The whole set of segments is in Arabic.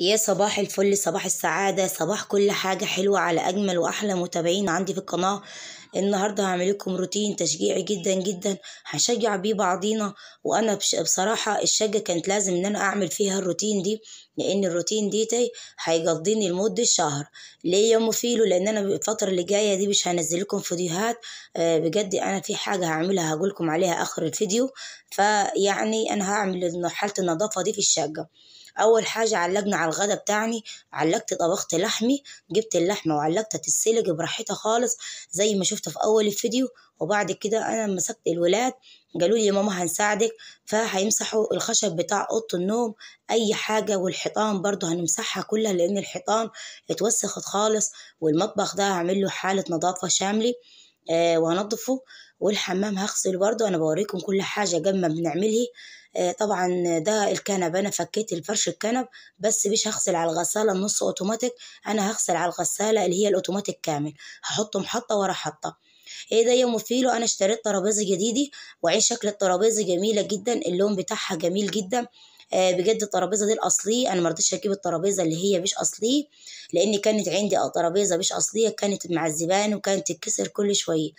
يا صباح الفل صباح السعادة صباح كل حاجة حلوة على أجمل وأحلى متابعين عندي في القناة النهاردة هعمل لكم روتين تشجيعي جدا جدا هنشجع بيه بعضينا وأنا بصراحة الشجة كانت لازم إن أنا أعمل فيها الروتين دي لأن الروتين ديتي هيقضيني لمدة شهر ليه يا مفيلو لأن أنا الفترة اللي جاية دي مش هنزل لكم فيديوهات آه، بجد أنا في حاجة هعملها هقول لكم عليها آخر الفيديو فيعني أنا هعمل حالة النظافة دي في الشقة اول حاجه علقنا على الغدا بتاعني علقت طبخت لحمي جبت اللحمه وعلقتها تتسلق براحتها خالص زي ما شفت في اول الفيديو وبعد كده انا مسكت الولاد قالوا لي يا ماما هنساعدك فهيمسحوا الخشب بتاع اوضه النوم اي حاجه والحيطان برضو هنمسحها كلها لان الحيطان اتوسخت خالص والمطبخ ده هعمل له حاله نظافه شامله آه وهنضفه والحمام هغسل برضو انا بوريكم كل حاجه قبل ما بنعملها آه، طبعا ده الكنب انا فكيت الفرش الكنب بس مش هغسل على الغساله النص اوتوماتيك انا هغسل على الغساله اللي هي الاوتوماتيك كامل هحط محطه ورا حطه ايه ده يا مفيلو انا اشتريت ترابيزه جديده وعين شكل الترابيزه جميله جدا اللون بتاعها جميل جدا آه، بجد الترابيزه دي الاصليه انا ما رضيتش اجيب الترابيزه اللي هي مش اصليه لان كانت عندي ترابيزه مش اصليه كانت الزبان وكانت تتكسر كل شويه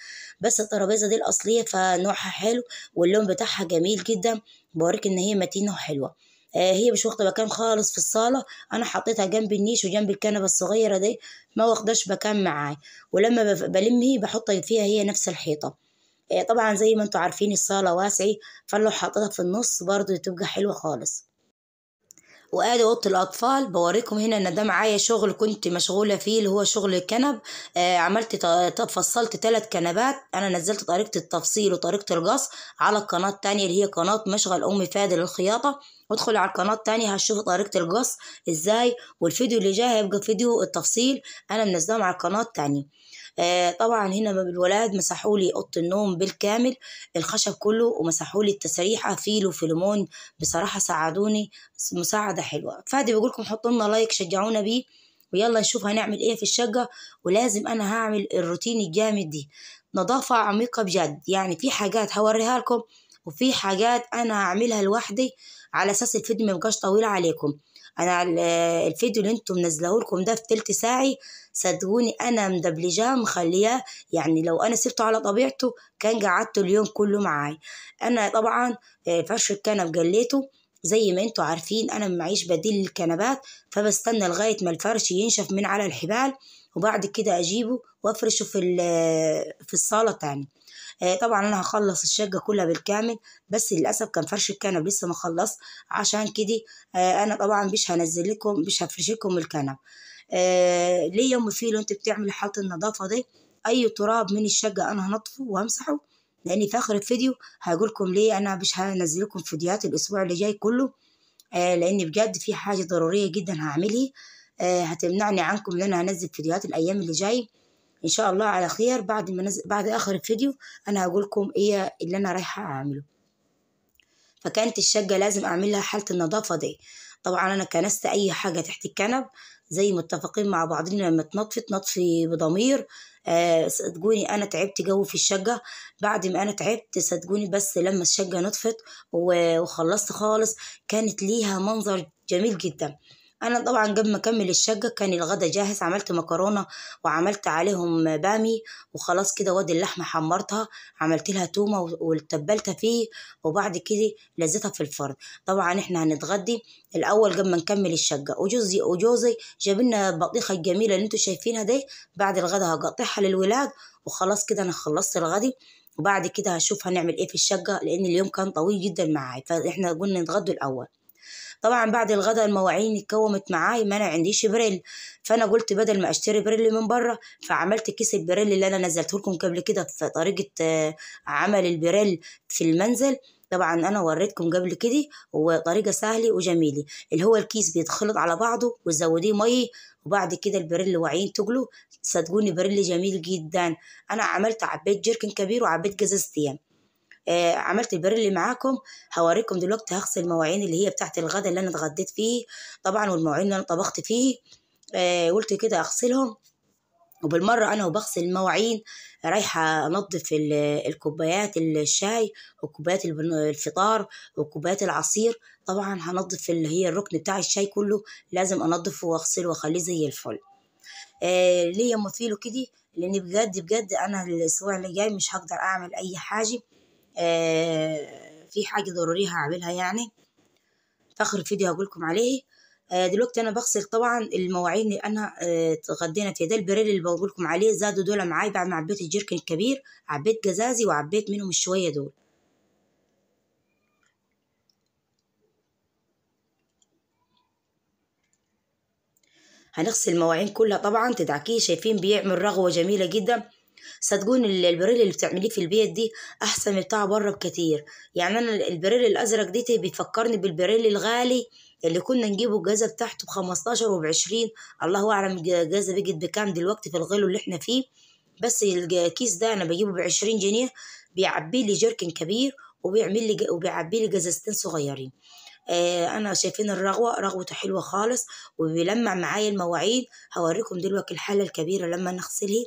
بس الترابيزه دي الاصليه فنوعها حلو واللون بتاعها جميل جدا بوريك ان هي متينه وحلوه آه هي مش واخده مكان خالص في الصاله انا حطيتها جنب النيش وجنب الكنبه الصغيره دي ما واخداش مكان معايا ولما بلم هي بحط فيها هي نفس الحيطه آه طبعا زي ما انتوا عارفين الصاله واسعه فلو حطيتها في النص برضو تبقى حلوه خالص وقاعدة أوضة الأطفال بوريكم هنا إن ده معايا شغل كنت مشغولة فيه اللي هو شغل الكنب آه عملت فصلت تلات كنبات أنا نزلت طريقة التفصيل وطريقة القص على القناة التانية اللي هي قناة مشغل أم فادي للخياطة ادخل على القناة التانية هتشوفوا طريقة القص ازاي والفيديو اللي جاي هيبقى فيديو التفصيل أنا منزلهم على القناة التانية آه، طبعا هنا بالولاد مسحوا لي اوضه النوم بالكامل الخشب كله ومسحوا لي التسريحه في وفيلمون بصراحه ساعدوني مساعده حلوه فادي بقول لكم حطوا لنا لايك شجعونا بيه ويلا نشوف هنعمل ايه في الشقه ولازم انا هعمل الروتين الجامد دي نظافه عميقه بجد يعني في حاجات هوريها لكم وفي حاجات انا هعملها لوحدي على اساس الفيديو ما طويل عليكم انا الفيديو اللي انتم منزلاه لكم ده في تلت ساعي صدقوني انا مدبلجاه مخلياه يعني لو انا سبته على طبيعته كان قعدته اليوم كله معاي انا طبعا آه، فرش الكنب جليته زي ما انتوا عارفين انا معيش بديل للكنبات فبستنى لغايه ما الفرش ينشف من على الحبال وبعد كده اجيبه وافرشه في آه، في الصاله تاني آه، طبعا انا هخلص الشقه كلها بالكامل بس للاسف كان فرش الكنب لسه ما خلص عشان كده آه، انا طبعا مش هنزل لكم مش هفرش لكم الكنب ليه يوم فيه لو انت بتعمل حاله النظافه دي اي تراب من الشقه انا هنطفه وامسحه لاني في اخر الفيديو هقول لكم ليه انا مش هنزل لكم فيديوهات الاسبوع اللي جاي كله لان بجد في حاجه ضروريه جدا هعملها آه، هتمنعني عنكم ان انا هنزل فيديوهات الايام اللي جاي ان شاء الله على خير بعد ما نزل بعد اخر الفيديو انا هقول لكم ايه اللي انا رايحه اعمله فكانت الشقه لازم اعمل لها حاله النظافه دي طبعا انا كنست اي حاجه تحت الكنب زي متفقين مع بعضنا لما تنطفت نطفي بضمير آه، صدقوني انا تعبت جو في الشقه بعد ما انا تعبت صدقوني بس لما الشقه نطفت وخلصت خالص كانت ليها منظر جميل جدا انا طبعا قبل ما اكمل الشقه كان الغدا جاهز عملت مكرونه وعملت عليهم بامي وخلاص كده وادي اللحمه حمرتها عملت لها تومه وتبلتها فيه وبعد كده لزتها في الفرن طبعا احنا هنتغدي الاول قبل ما نكمل الشقه وجوزي وجوزي جاب لنا البطيخه الجميله اللي انتوا شايفينها دي بعد الغدا هقطعها للولاد وخلاص كده انا خلصت الغدي وبعد كده هشوف هنعمل ايه في الشقه لان اليوم كان طويل جدا معاي فاحنا قلنا نتغدوا الاول طبعا بعد الغداء المواعين اتكومت معاي ما انا عنديش بريل فانا قلت بدل ما اشتري بريل من بره فعملت كيس البريل اللي انا نزلته لكم قبل كده في طريقه آه، عمل البريل في المنزل طبعا انا وريتكم قبل كده وطريقه سهله وجميله اللي هو الكيس بيتخلط على بعضه وتزوديه ميه وبعد كده البريل واعيين تقله صدقوني بريل جميل جدا انا عملت عبيت جيركن كبير وعبيت جزازتين آه عملت البر اللي معاكم هوريكم دلوقتي هغسل المواعين اللي هي بتاعت الغدا اللي انا اتغديت فيه طبعا والمواعين اللي انا طبخت فيه آه قلت كده اغسلهم وبالمرة أنا وبغسل المواعين رايحة أنظف الكوبايات الشاي وكوبايات الفطار وكوبايات العصير طبعا هنظف اللي هي الركن بتاع الشاي كله لازم أنظفه وأغسله وأخليه زي الفل آه ليه يما كده لأن بجد بجد أنا الأسبوع اللي جاي مش هقدر أعمل أي حاجة آه، في حاجة ضرورية هعملها يعني في آخر هقول لكم عليه آه، دلوقتي انا بغسل طبعا المواعين اللي انا اتغدينا آه، فيها ده البريل اللي بقول لكم عليه زادوا دول معايا بعد ما عبيت الجيركن الكبير عبيت جزازي وعبيت منهم شويه دول هنغسل المواعين كلها طبعا تدعكيه شايفين بيعمل رغوه جميله جدا صدقون البريل اللي بتعمليه في البيت دي احسن من بتاع بره بكتير يعني انا البريل الازرق دي بتفكرني بالبريل الغالي اللي كنا نجيبه الجازة بتاعته ب 15 وب 20 الله اعلم الجازة بقت بكام دلوقتي في الغلو اللي احنا فيه بس الكيس ده انا بجيبه ب 20 جنيه بيعبي لي جركن كبير وبيعمل لي وبيعبي لي جزازتين صغيرين آه، انا شايفين الرغوه رغوته حلوه خالص وبيلمع معايا المواعيد هوريكم دلوقتي الحاله الكبيره لما نغسلها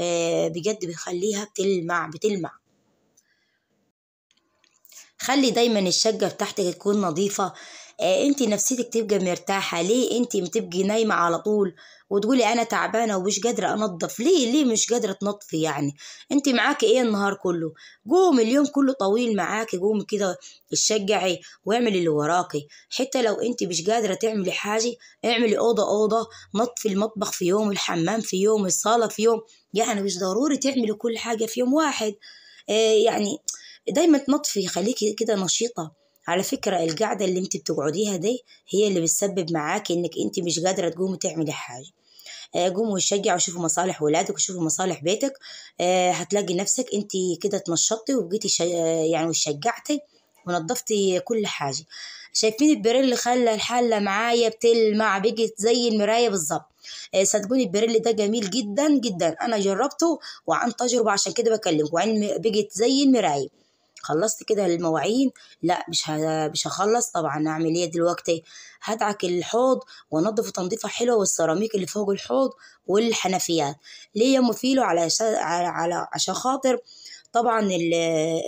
آه، بجد بيخليها بتلمع بتلمع خلي دايما الشقة بتاعتك تكون نظيفة إيه، انت نفسيتك تبقى مرتاحه ليه انت بتبقي نايمه على طول وتقولي انا تعبانه ومش قادره انظف ليه ليه مش قادره تنظفي يعني انت معاكي ايه النهار كله قومي اليوم كله طويل معاكي قومي كده اتشجعي واعملي اللي وراكي حتى لو انت مش قادره تعملي حاجه اعملي اوضه اوضه نظفي المطبخ في يوم الحمام في يوم الصاله في يوم يعني مش ضروري تعملي كل حاجه في يوم واحد اه يعني دايما تنطفي خليكي كده نشيطه على فكرة القعدة اللي انت بتقعديها دي هي اللي بتسبب معاكي انك انت مش قادرة تقومي تعملي حاجة آه، قوموا وشجعوا وشوفوا مصالح ولادك وشوفوا مصالح بيتك آه، هتلاقي نفسك انت كده اتنشطتي وبقيتي يعني وشجعتي ونظفتي كل حاجة شايفين البريل خلى الحاله معايا بتلمع بقت زي المراية بالظبط آه، صدقوني البريل ده جميل جدا جدا انا جربته وعن تجربة عشان كده بكلمكم وعن بقت زي المراية خلصت كده المواعين لا مش مش هخلص طبعا هعمل ايه دلوقتي هدعك الحوض وانضف تنظيفه حلوه والسيراميك اللي فوق الحوض والحنفيات ليه يا مفيلو على على عشان خاطر طبعا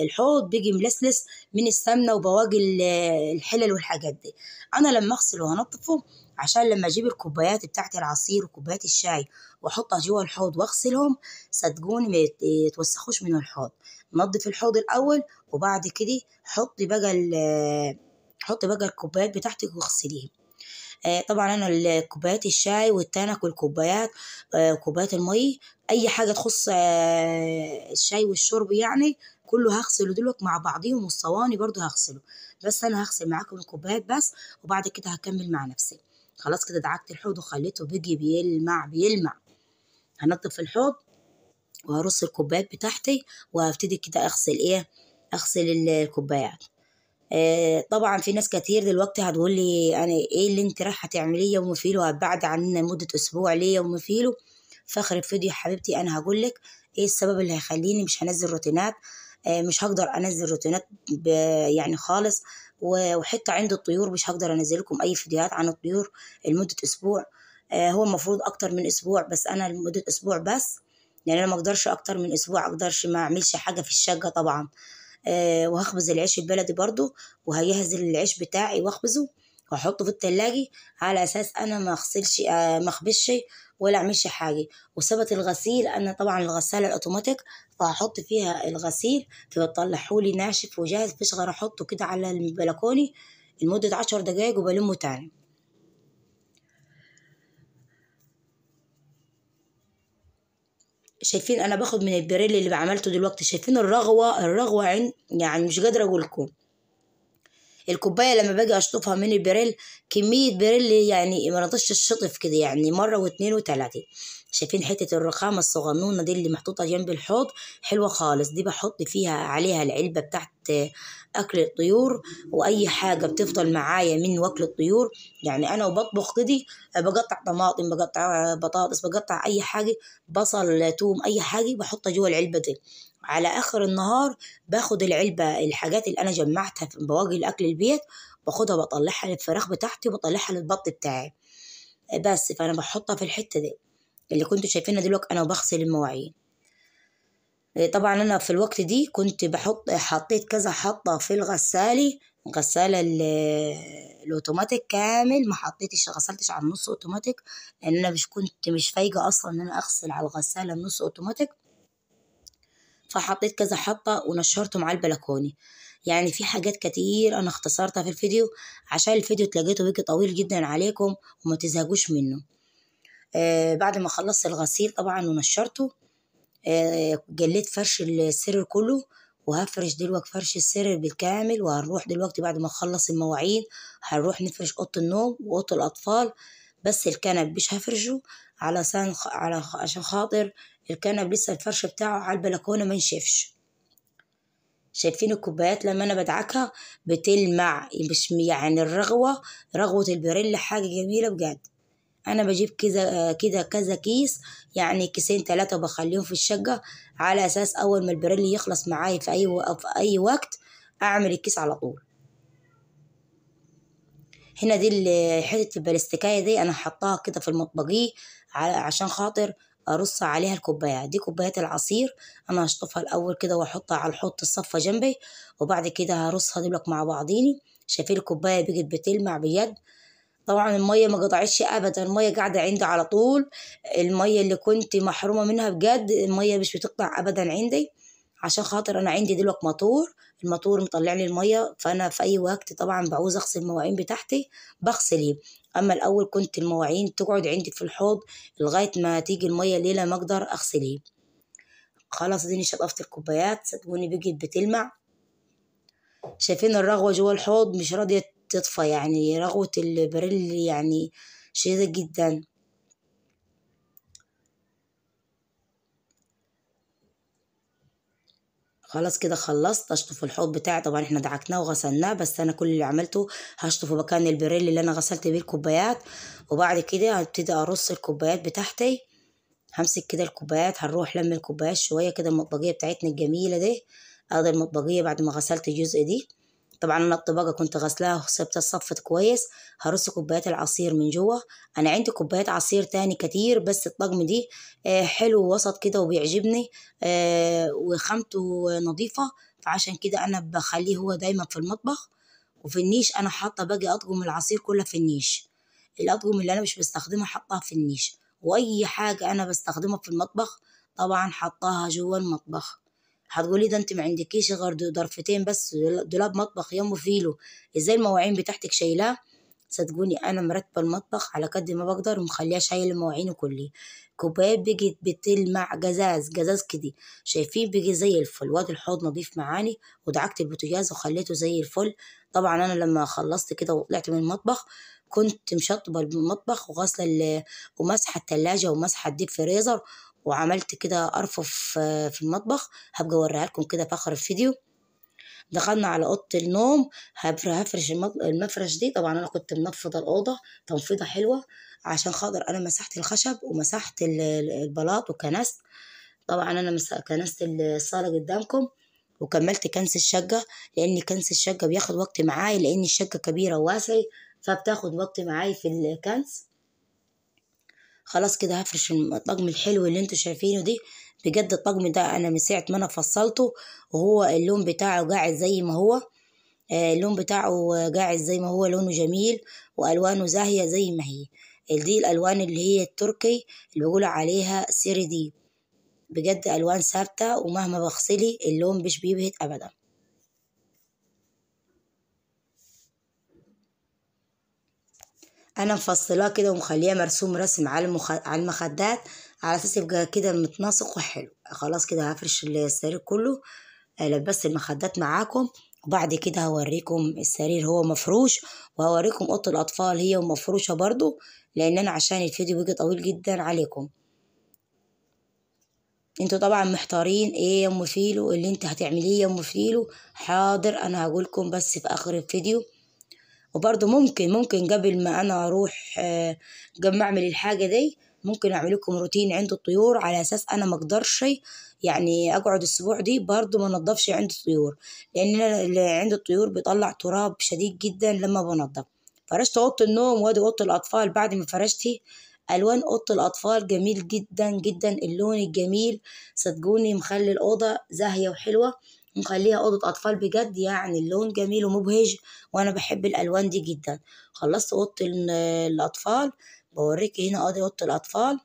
الحوض بيجي ملسلس من السمنه وبواقي الحلل والحاجات دي انا لما اغسله وانضفه عشان لما اجيب الكوبايات بتاعت العصير وكوبايات الشاي واحطها جوا الحوض واغسلهم صدقوني ما يتوسخوش من الحوض نظف الحوض الاول وبعد كده حطي بقى حطي بقى الكوبايات بتاعتك واغسليهم آه طبعا انا كوبايات الشاي والتنك والكوبايات آه كوبايات المي اي حاجه تخص آه الشاي والشرب يعني كله هغسله دلوقتي مع بعضيهم والصواني برضو هغسله بس انا هغسل معاكم الكوبايات بس وبعد كده هكمل مع نفسي خلاص كده دعكت الحوض وخليته بيجي بيلمع بيلمع هنضف الحوض وهرص الكوبايات بتاعتي وهبتدي كده اغسل ايه اغسل الكوبايات آه، طبعا في ناس كتير دلوقتي هتقول لي انا ايه اللي انت رايحه تعمليه يوم فيلو هتبعد عننا مده اسبوع ليه يوم فيلو فاخر فيديو يا حبيبتي انا هقول لك ايه السبب اللي هيخليني مش هنزل روتينات آه، مش هقدر انزل روتينات يعني خالص وحتى عند الطيور مش هقدر انزل لكم اي فيديوهات عن الطيور لمده اسبوع آه، هو المفروض اكتر من اسبوع بس انا لمده اسبوع بس يعني انا ما اقدرش اكتر من اسبوع اقدرش ما اعملش حاجه في الشقه طبعا آه، وهخبز العيش البلدي برضو وهجهز العيش بتاعي واخبزه واحطه في التلاجة على اساس انا ما اغسلش آه، ما اخبش ولا اعملش حاجه وثبت الغسيل انا طبعا الغساله الاوتوماتيك فهحط فيها الغسيل فبتطلعهولي ناشف وجاهز مش غير احطه كده على البلكوني لمده عشر دقايق وبلمه تاني شايفين انا باخد من البريل اللي بعملته دلوقتي شايفين الرغوه الرغوه عند يعني مش قادره اقول لكم الكوبايه لما باجي اشطفها من البريل كميه بريل يعني ما نقدرش الشطف كده يعني مره واتنين وتلاته شايفين حتة الرخامة الصغنونة دي اللي محطوطة جنب الحوض حلوة خالص دي بحط فيها عليها العلبة بتاعت أكل الطيور وأي حاجة بتفضل معايا من وكل الطيور يعني أنا وبطبخ كده بقطع طماطم بقطع بطاطس بقطع أي حاجة بصل توم أي حاجة بحطها جوه العلبة دي على آخر النهار باخد العلبة الحاجات اللي أنا جمعتها في بواقي الأكل البيت باخدها بطلعها للفراخ بتاعتي وبطلعها للبط بتاعي بس فأنا بحطها في الحتة دي اللي كنتوا شايفينها دلوقتي انا بغسل المواعين إيه، طبعا انا في الوقت دي كنت بحط حطيت كذا حطه في الغساله غساله الاوتوماتيك كامل ما حطيتش غسلتش على النص اوتوماتيك لان انا مش كنت مش فايقه اصلا ان انا اغسل على الغساله النص اوتوماتيك فحطيت كذا حطه ونشرته مع البلكوني يعني في حاجات كتير انا اختصرتها في الفيديو عشان الفيديو تلاقيته بيجي طويل جدا عليكم وما تزهقوش منه آه، بعد ما خلصت الغسيل طبعا ونشرته آه، جليت فرش السرير كله وهفرش دلوقتي فرش السرير بالكامل وهنروح دلوقتي بعد ما اخلص المواعيد هنروح نفرش اوضه النوم واوضه الاطفال بس الكنب مش هفرشه علشان على عشان خاطر الكنب لسه الفرش بتاعه على البلكونه ما ينشفش شايفين الكوبايات لما انا بدعكها بتلمع مش يعني الرغوه رغوه البريل حاجه جميله بجد انا بجيب كذا كذا كذا كيس يعني كيسين ثلاثة بخليهم في الشقة على اساس اول ما البريلي يخلص معايا في اي و... في اي وقت اعمل الكيس على طول هنا دي حتة البلاستيكاية دي انا حطاها كده في المطبقية عشان خاطر ارص عليها الكوبايات دي كوبايات العصير انا هشطفها الاول كده واحطها على الحوض الصفة جنبي وبعد كده هرصها دولك مع بعضيني شايفين الكوباية بقت بتلمع بيد طبعا المية ما قطعتش ابدا المية قاعدة عندي على طول المية اللي كنت محرومة منها بجد المية مش بتقطع ابدا عندي عشان خاطر انا عندي دلوقتي ماتور الماتور مطلع لي المية فانا في اي وقت طبعا بعوز اغسل المواعين بتاعتي بغسل اما الاول كنت المواعين تقعد عندي في الحوض لغاية ما تيجي المية الليلة ما اقدر اغسلي خلاص اديني شطفت الكوبايات صدقوني بقت بتلمع شايفين الرغوة جوا الحوض مش راضية تطفى يعني رغوة البريل يعني شديدة جدا خلاص كده خلصت اشطف الحوض بتاعي طبعا احنا دعكناه وغسلناه بس انا كل اللي عملته هشطفه مكان البريل اللي انا غسلت بيه الكوبايات وبعد كده هبتدي ارص الكوبايات بتاعتي همسك كده الكوبايات هنروح لم الكوبايات شويه كده المطبقيه بتاعتنا الجميله دي ادي المطبقيه بعد ما غسلت الجزء دي طبعا انا الطبقه كنت غسلاها وسبتها صفت كويس هرص كوبايات العصير من جوه انا عندي كوبايات عصير تاني كتير بس الطقم دي آه، حلو وسط كده وبيعجبني آه، وخامته نظيفة فعشان كده انا بخليه هو دايما في المطبخ وفي النيش انا حاطة باجي اطقم العصير كلها في النيش الاطقم اللي انا مش بستخدمها حطها في النيش واي حاجة انا بستخدمها في المطبخ طبعا حطاها جوه المطبخ هتقولي ده انت ما عندكيش غير ظرفتين بس دولاب مطبخ يمه فيلو ازاي المواعين بتاعتك شايلاه صدقوني انا مرتبه المطبخ على قد ما بقدر ومخليها شايله مواعينه كلي كوبايات بقت بتلمع جزاز جزاز كده شايفين بيجي زي الفل واد الحوض نظيف معاني ودعكت البوتجاز وخليته زي الفل طبعا انا لما خلصت كده وطلعت من المطبخ كنت مشطبه المطبخ وغاسله ومسحه التلاجة ومسحه الديب فريزر وعملت كده أرفف آه، في المطبخ هبقى أوريها لكم كده في آخر الفيديو دخلنا على اوضه النوم هفرش المفرش دي طبعا انا كنت منفضه الاوضه تنفيضه حلوه عشان خاطر انا مسحت الخشب ومسحت البلاط وكنست طبعا انا كنست الصاله قدامكم وكملت كنس الشقه لان كنس الشقه بياخد وقت معاي لان الشقه كبيره وواسعه فبتاخد وقت معاي في الكنس خلاص كده هفرش الطقم الحلو اللي انتوا شايفينه دي بجد الطقم ده انا من ساعه ما انا فصلته وهو اللون بتاعه قاعد زي ما هو آه، اللون بتاعه قاعد زي ما هو لونه جميل والوانه زاهيه زي ما هي دي الالوان اللي هي التركي اللي بيقولوا عليها سيري دي بجد الوان ثابته ومهما بغسلي اللون مش بيبهت ابدا انا مفصلاه كده ومخليها مرسوم رسم على المخ... على المخدات على اساس يبقى كده متناسق وحلو خلاص كده هفرش السرير كله لبست المخدات معاكم وبعد كده هوريكم السرير هو مفروش وهوريكم اوضه الاطفال هي ومفروشه برضو لان انا عشان الفيديو بيجي طويل جدا عليكم انتوا طبعا محتارين ايه يا ام فيلو اللي انت هتعمليه يا ام فيلو حاضر انا هقولكم بس في اخر الفيديو وبرضه ممكن ممكن قبل ما انا اروح آه، قبل ما اعمل الحاجه دي ممكن اعمل لكم روتين عند الطيور على اساس انا ما اقدرش يعني اقعد الاسبوع دي برضه ما انضفش عند الطيور لان انا عند الطيور بيطلع تراب شديد جدا لما بنضف فرشت اوضه النوم وادي اوضه الاطفال بعد ما فرشتي الوان اوضه الاطفال جميل جدا جدا اللون الجميل صدقوني مخلي الاوضه زاهيه وحلوه نخليها أوضة أطفال بجد يعني اللون جميل ومبهج وأنا بحب الألوان دي جدا خلصت أوضة الأطفال بوريك هنا أدي أوضة الأطفال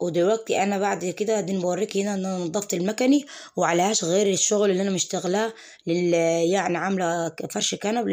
ودلوقتي انا بعد كده هدي بوريك هنا ان انا نضفت المكني وعليهاش غير الشغل اللي انا مشتغلاه لل يعني عامله فرش كنب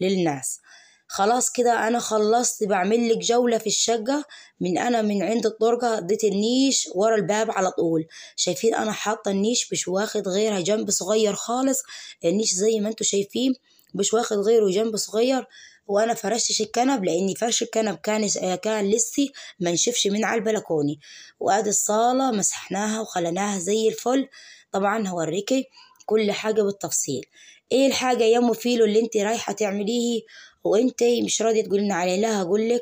للناس خلاص كده انا خلصت بعمل لك جوله في الشقه من انا من عند الطرقة اديت النيش ورا الباب على طول شايفين انا حاطه النيش مش واخد غيرها جنب صغير خالص النيش زي ما انتوا شايفين مش واخد غيره جنب صغير وانا فرشتش الكنب لاني فرش الكنب كان كان لسي ما نشوفش من على البلكوني وادي الصاله مسحناها وخلناها زي الفل طبعا هوريكي كل حاجه بالتفصيل ايه الحاجه يا ام فيلو اللي انت رايحه تعمليه وانت مش راضيه تقولي لنا عليه لا هقول لك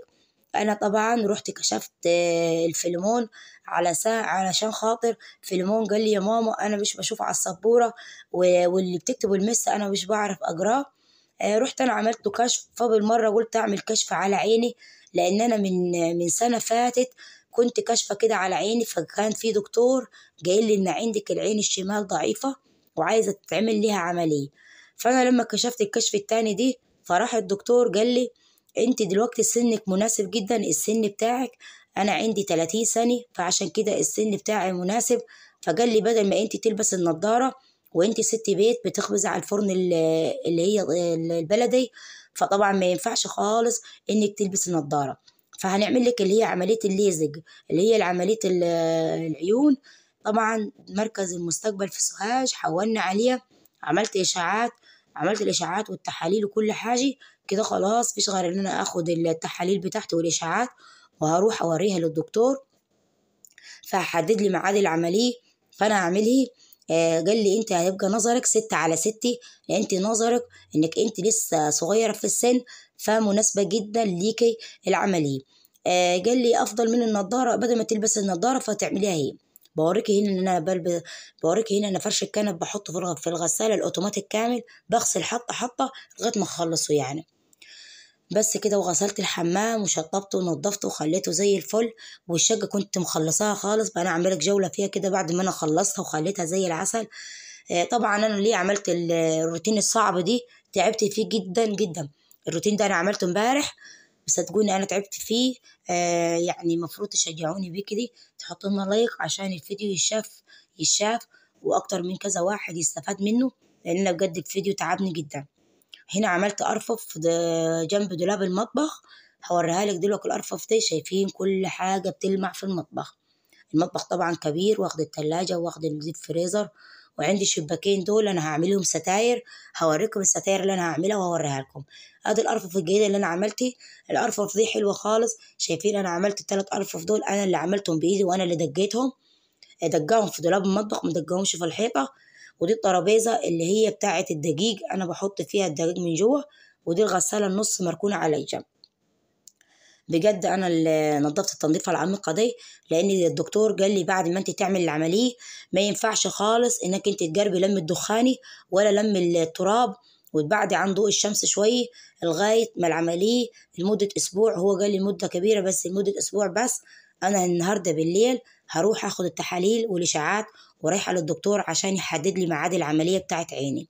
انا طبعا رحت كشفت آه، الفيلمون على ساعة علشان خاطر فيلمون قال لي يا ماما انا مش بشوف على السبوره واللي بتكتبه المسه انا مش بعرف اقراه آه، رحت انا عملت له كشف فبالمره قلت اعمل كشف على عيني لان انا من من سنه فاتت كنت كشفة كده على عيني فكان في دكتور قايل لي ان عندك العين الشمال ضعيفه وعايزه تتعمل ليها عمليه فانا لما كشفت الكشف التاني دي فراح الدكتور قال لي انت دلوقتي سنك مناسب جدا السن بتاعك انا عندي 30 سنه فعشان كده السن بتاعي مناسب فقال لي بدل ما انت تلبس النضاره وانت ست بيت بتخبز على الفرن اللي هي البلدي فطبعا ما ينفعش خالص انك تلبس النضاره فهنعمل لك اللي هي عمليه الليزج اللي هي عمليه العيون طبعا مركز المستقبل في سوهاج حولنا عليها عملت اشاعات عملت الاشعاعات والتحاليل وكل حاجه كده خلاص مفيش غير ان انا اخد التحاليل بتاعتي والاشعاعات وهروح اوريها للدكتور فحدد لي ميعاد العمليه فانا هعمله آه، قال لي انت هيبقى نظرك ستة على ستة لان يعني انت نظرك انك انت لسه صغيرة في السن فمناسبة جدا ليكي العملية آه، قال لي افضل من النضارة بدل ما تلبس النضارة فتعمليها هي بوريك هنا ان انا بلبس بوريك هنا انا فرش الكنب بحطه في في الغساله الاوتوماتيك كامل بغسل حطه حطه لغايه ما اخلصه يعني بس كده وغسلت الحمام وشطبته ونضفته وخليته زي الفل والشقة كنت مخلصاها خالص بقى انا عامله جولة فيها كده بعد ما انا خلصتها وخليتها زي العسل آه، طبعا انا ليه عملت الروتين الصعب دي تعبت فيه جدا جدا الروتين ده انا عملته امبارح بصدقوني انا تعبت فيه آه يعني المفروض تشجعوني بيه كده تحطوا لنا لايك عشان الفيديو يشاف يشاف واكتر من كذا واحد يستفاد منه لان انا بجد الفيديو تعبني جدا هنا عملت ارفف جنب دولاب المطبخ هوريها لك دلوقتي الارفف دي شايفين كل حاجه بتلمع في المطبخ المطبخ طبعا كبير واخد التلاجة واخد الديب فريزر وعندي شباكين دول انا هعملهم ستاير هوريكم الستاير اللي انا هعملها وهوريها لكم ادي الارفف الجديده اللي انا عملتي الارفف دي حلوه خالص شايفين انا عملت التلات ارفف دول انا اللي عملتهم بايدي وانا اللي دجيتهم دجاهم في دولاب المطبخ مدجاهمش في الحيطه ودي الترابيزه اللي هي بتاعه الدقيق انا بحط فيها الدقيق من جوه ودي الغساله النص مركونه على الجنب بجد انا اللي نظفت التنظيفه العميقه دي لان الدكتور قال لي بعد ما انت تعمل العمليه ما ينفعش خالص انك انت تجربي لم الدخاني ولا لم التراب وتبعدي عن ضوء الشمس شويه لغايه ما العمليه لمده اسبوع هو قال لي مده كبيره بس لمده اسبوع بس انا النهارده بالليل هروح اخد التحاليل والاشاعات ورايحه للدكتور عشان يحدد لي ميعاد العمليه بتاعت عيني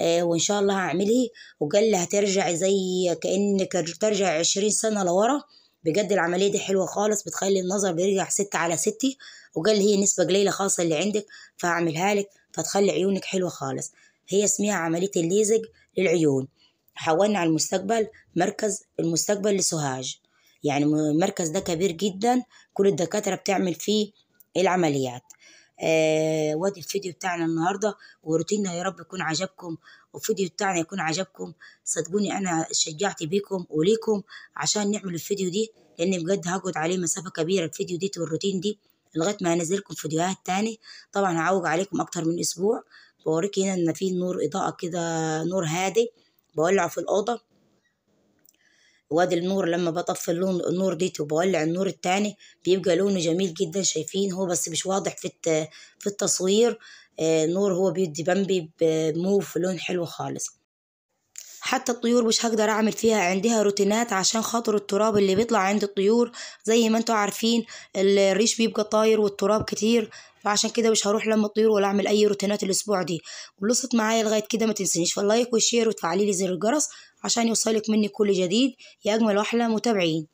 آه، وان شاء الله هعملي وقال لي هترجع زي كانك ترجع عشرين سنه لورا بجد العملية دي حلوة خالص بتخلي النظر بيرجع ستة على ستي وقال لي هي نسبة قليلة خاصة اللي عندك فهعملها لك فتخلي عيونك حلوة خالص هي اسمها عملية الليزج للعيون حولنا على المستقبل مركز المستقبل لسوهاج يعني المركز ده كبير جدا كل الدكاترة بتعمل فيه العمليات آه، وادي الفيديو بتاعنا النهارده وروتيننا يا رب يكون عجبكم والفيديو بتاعنا يكون عجبكم صدقوني انا شجعت بيكم وليكم عشان نعمل الفيديو دي لان بجد هقعد عليه مسافه كبيره الفيديو دي والروتين دي لغايه ما هنزلكم فيديوهات تاني طبعا هعوج عليكم اكتر من اسبوع بوريك هنا ان في نور اضاءه كده نور هادي بولعه في الاوضه وادي النور لما بطفي اللون النور ديت وبولع النور التاني بيبقى لونه جميل جدا شايفين هو بس مش واضح في في التصوير آه، نور هو بيدي بمبي بموف لون حلو خالص حتى الطيور مش هقدر اعمل فيها عندها روتينات عشان خاطر التراب اللي بيطلع عند الطيور زي ما انتوا عارفين الريش بيبقى طاير والتراب كتير فعشان كده مش هروح لما الطيور ولا اعمل اي روتينات الاسبوع دي خلصت معايا لغايه كده ما تنسنيش في اللايك والشير وتفعلي لي زر الجرس عشان يوصلك مني كل جديد يا أجمل وأحلى متابعين